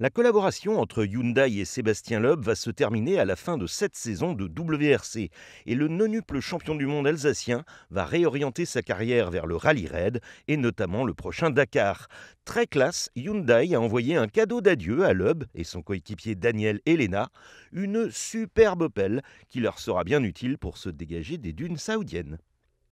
La collaboration entre Hyundai et Sébastien Loeb va se terminer à la fin de cette saison de WRC et le nonuple champion du monde alsacien va réorienter sa carrière vers le rallye raid et notamment le prochain Dakar. Très classe, Hyundai a envoyé un cadeau d'adieu à Loeb et son coéquipier Daniel Elena, une superbe pelle qui leur sera bien utile pour se dégager des dunes saoudiennes.